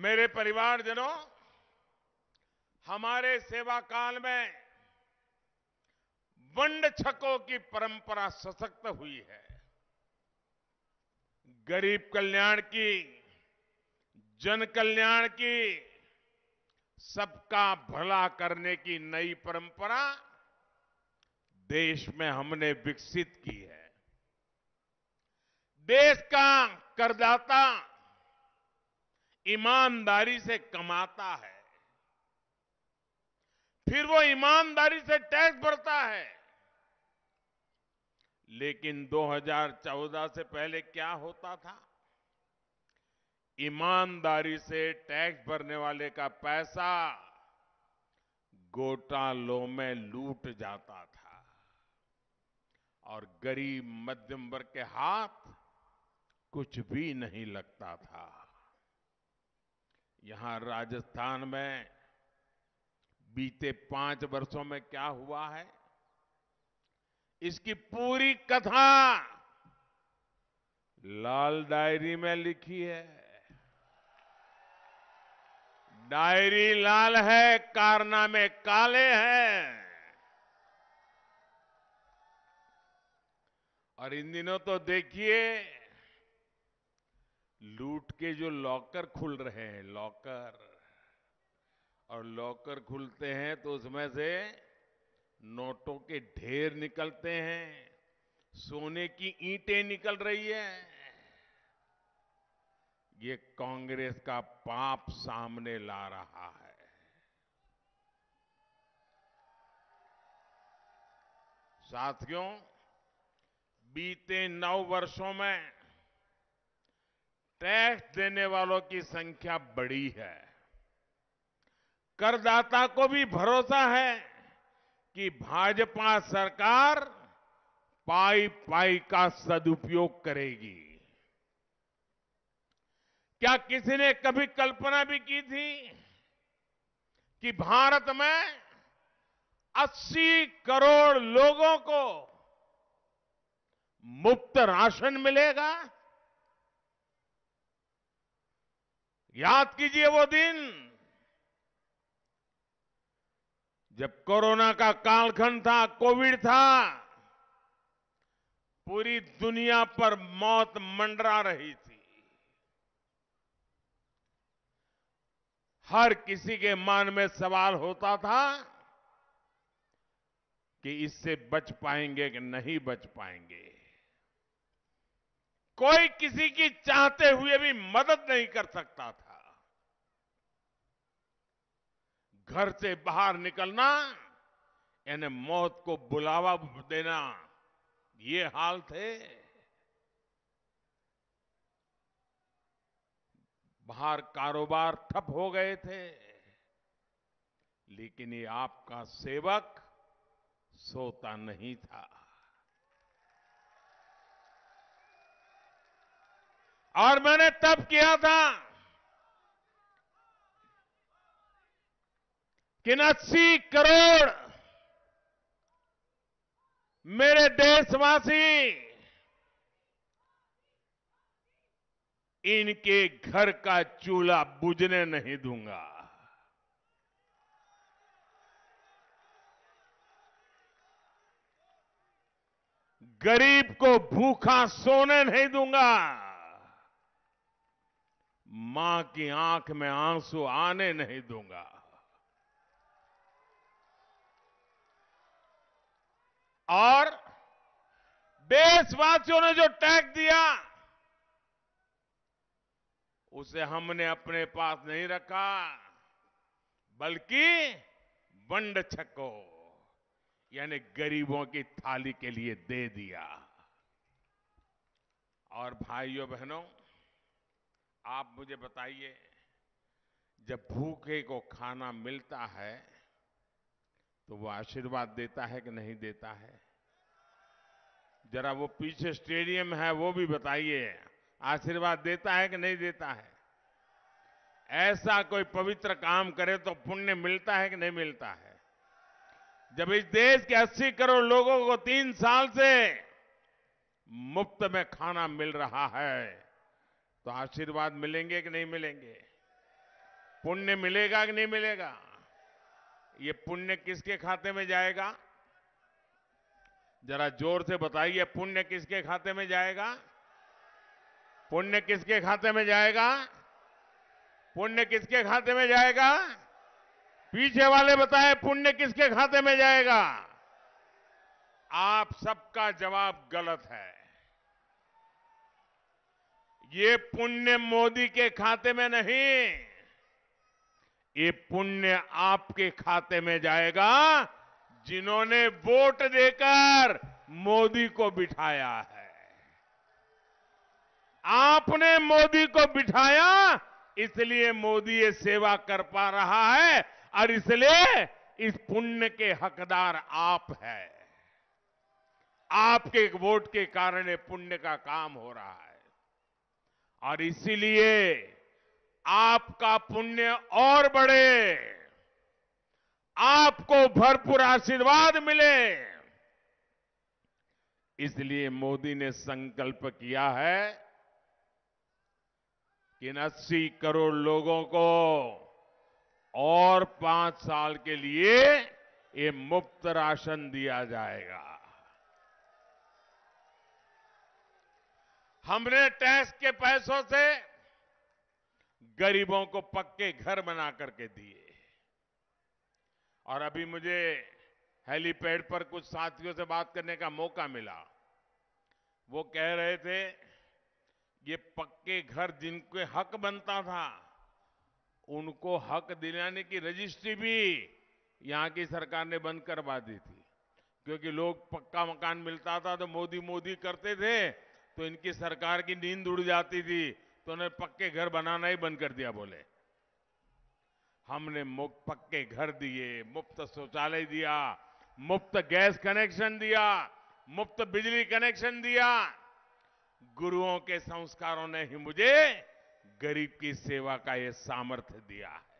मेरे परिवारजनों हमारे सेवा काल में वंड छकों की परंपरा सशक्त हुई है गरीब कल्याण की जन कल्याण की सबका भला करने की नई परंपरा देश में हमने विकसित की है देश का करदाता ईमानदारी से कमाता है फिर वो ईमानदारी से टैक्स भरता है लेकिन 2014 से पहले क्या होता था ईमानदारी से टैक्स भरने वाले का पैसा घोटालों में लूट जाता था और गरीब मध्यम वर्ग के हाथ कुछ भी नहीं लगता था यहां राजस्थान में बीते पांच वर्षों में क्या हुआ है इसकी पूरी कथा लाल डायरी में लिखी है डायरी लाल है कारनामे काले हैं और इन दिनों तो देखिए लूट के जो लॉकर खुल रहे हैं लॉकर और लॉकर खुलते हैं तो उसमें से नोटों के ढेर निकलते हैं सोने की ईंटें निकल रही है ये कांग्रेस का पाप सामने ला रहा है साथियों बीते नौ वर्षों में टैक्स देने वालों की संख्या बढ़ी है करदाता को भी भरोसा है कि भाजपा सरकार पाई पाई का सदुपयोग करेगी क्या किसी ने कभी कल्पना भी की थी कि भारत में 80 करोड़ लोगों को मुफ्त राशन मिलेगा याद कीजिए वो दिन जब कोरोना का कालखंड था कोविड था पूरी दुनिया पर मौत मंडरा रही थी हर किसी के मन में सवाल होता था कि इससे बच पाएंगे कि नहीं बच पाएंगे कोई किसी की चाहते हुए भी मदद नहीं कर सकता था घर से बाहर निकलना यानी मौत को बुलावा देना ये हाल थे बाहर कारोबार ठप हो गए थे लेकिन ये आपका सेवक सोता नहीं था और मैंने तब किया था कि अस्सी करोड़ मेरे देशवासी इनके घर का चूल्हा बुझने नहीं दूंगा गरीब को भूखा सोने नहीं दूंगा मां की आंख में आंसू आने नहीं दूंगा और देशवासियों ने जो टैग दिया उसे हमने अपने पास नहीं रखा बल्कि बंड छको यानी गरीबों की थाली के लिए दे दिया और भाइयों बहनों आप मुझे बताइए जब भूखे को खाना मिलता है तो वो आशीर्वाद देता है कि नहीं देता है जरा वो पीछे स्टेडियम है वो भी बताइए आशीर्वाद देता है कि नहीं देता है ऐसा कोई पवित्र काम करे तो पुण्य मिलता है कि नहीं मिलता है जब इस देश के 80 करोड़ लोगों को तीन साल से मुफ्त में खाना मिल रहा है तो आशीर्वाद मिलेंगे कि नहीं मिलेंगे पुण्य मिलेगा कि नहीं मिलेगा ये पुण्य किसके खाते में जाएगा जरा जोर से बताइए पुण्य किसके खाते में जाएगा पुण्य किसके खाते में जाएगा पुण्य किसके खाते में जाएगा पीछे वाले बताएं पुण्य किसके खाते में जाएगा आप सबका जवाब गलत है ये पुण्य मोदी के खाते में नहीं ये पुण्य आपके खाते में जाएगा जिन्होंने वोट देकर मोदी को बिठाया है आपने मोदी को बिठाया इसलिए मोदी ये सेवा कर पा रहा है और इसलिए इस पुण्य के हकदार आप है आपके वोट के कारण ये पुण्य का काम हो रहा है और इसीलिए आपका पुण्य और बढ़े आपको भरपूर आशीर्वाद मिले इसलिए मोदी ने संकल्प किया है कि इन अस्सी करोड़ लोगों को और पांच साल के लिए ये मुफ्त राशन दिया जाएगा हमने टैक्स के पैसों से गरीबों को पक्के घर बना करके दिए और अभी मुझे हेलीपैड पर कुछ साथियों से बात करने का मौका मिला वो कह रहे थे ये पक्के घर जिनके हक बनता था उनको हक दिलाने की रजिस्ट्री भी यहां की सरकार ने बंद करवा दी थी क्योंकि लोग पक्का मकान मिलता था तो मोदी मोदी करते थे तो इनकी सरकार की नींद उड़ जाती थी तो उन्हें पक्के घर बनाना ही बंद कर दिया बोले हमने मुफ्त पक्के घर दिए मुफ्त शौचालय दिया मुफ्त गैस कनेक्शन दिया मुफ्त बिजली कनेक्शन दिया गुरुओं के संस्कारों ने ही मुझे गरीब की सेवा का यह सामर्थ्य दिया है